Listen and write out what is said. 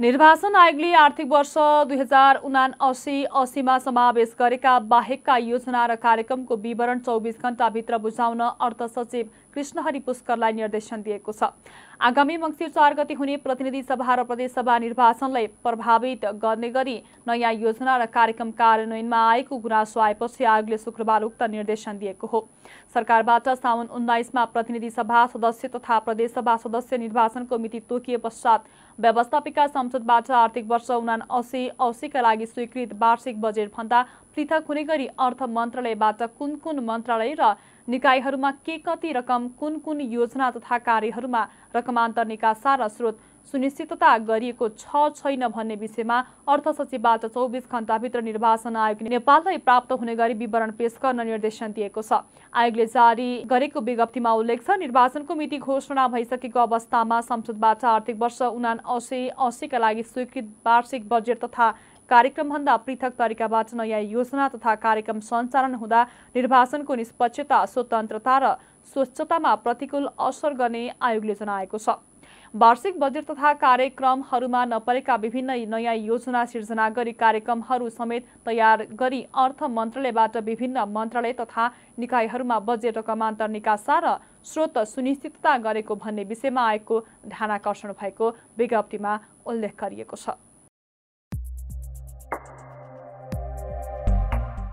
निर्वाचन आयोगले आर्थिक वर्ष दुई हजार उना असी असीमा समावेश गरेका बाहेकका योजना र कार्यक्रमको विवरण चौबिस घण्टाभित्र बुझाउन अर्थ सचिव कृष्णहरि पुष्करलाई निर्देशन दिएको छ आगामी मङ्सिर चार गति हुने प्रतिनिधि सभा र प्रदेशसभा निर्वाचनलाई प्रभावित गर्ने गरी नयाँ योजना र कार्यक्रम कार्यान्वयनमा आएको गुनासो आएपछि आयोगले शुक्रबार उक्त निर्देशन दिएको हो सरकारबाट साउन उन्नाइसमा प्रतिनिधि सभा सदस्य तथा प्रदेशसभा सदस्य निर्वाचनको मिति तोकिए पश्चात व्यवस्थापिका संसदबाट आर्थिक वर्ष उना असी असीका लागि स्वीकृत वार्षिक बजेट भन्दा पृथक हुने गरी अर्थ मन्त्रालयबाट कुन कुन मन्त्रालय र निकायहरूमा के कति रकम कुन कुन योजना तथा कार्यहरूमा रकमान्तर निकासा र स्रोत सुनिश्चितता गरिएको छ छैन भन्ने विषयमा अर्थ सचिवबाट चौबिस घण्टाभित्र निर्वाचन आयोग नेपाललाई प्राप्त हुने गरी विवरण पेश गर्न निर्देशन दिएको छ आयोगले जारी गरेको विज्ञप्तिमा उल्लेख छ निर्वाचनको मिति घोषणा भइसकेको अवस्थामा संसदबाट आर्थिक वर्ष उना असी असीका लागि स्वीकृत वार्षिक बजेट तथा कार्यक्रमभन्दा पृथक तरिकाबाट नयाँ योजना तथा कार्यक्रम सञ्चालन हुँदा निर्वाचनको निष्पक्षता स्वतन्त्रता र स्वच्छतामा प्रतिकूल असर गर्ने आयोगले जनाएको छ वार्षिक बजेट तथा कार्यक्रमहरूमा नपरेका विभिन्न नयाँ योजना सिर्जना गरी कार्यक्रमहरू समेत तयार गरी अर्थ मन्त्रालयबाट विभिन्न मन्त्रालय तथा निकायहरूमा बजेट रकमान्तर निकासा र स्रोत सुनिश्चितता गरेको भन्ने विषयमा आएको ध्यानाकर्षण भएको विज्ञप्तिमा उल्लेख गरिएको छ